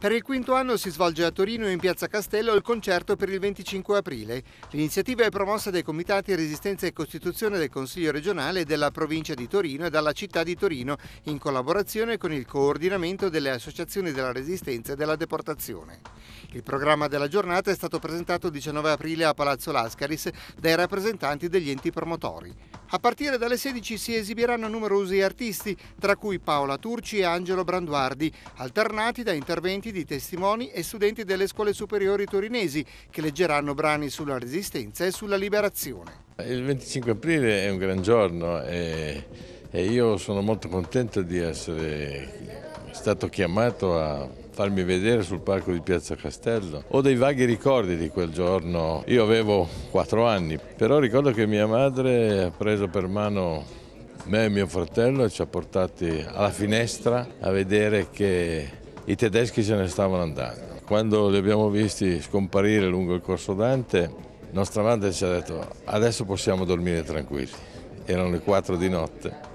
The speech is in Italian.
Per il quinto anno si svolge a Torino in Piazza Castello il concerto per il 25 aprile. L'iniziativa è promossa dai Comitati Resistenza e Costituzione del Consiglio regionale della provincia di Torino e dalla città di Torino, in collaborazione con il coordinamento delle associazioni della Resistenza e della Deportazione. Il programma della giornata è stato presentato il 19 aprile a Palazzo Lascaris dai rappresentanti degli enti promotori. A partire dalle 16 si esibiranno numerosi artisti, tra cui Paola Turci e Angelo Branduardi, alternati da interventi racconti di testimoni e studenti delle scuole superiori torinesi che leggeranno brani sulla resistenza e sulla liberazione. Il 25 aprile è un gran giorno e, e io sono molto contento di essere stato chiamato a farmi vedere sul parco di Piazza Castello. Ho dei vaghi ricordi di quel giorno. Io avevo quattro anni, però ricordo che mia madre ha preso per mano me e mio fratello e ci ha portati alla finestra a vedere che i tedeschi se ne stavano andando. Quando li abbiamo visti scomparire lungo il corso Dante, nostra madre ci ha detto adesso possiamo dormire tranquilli. Erano le 4 di notte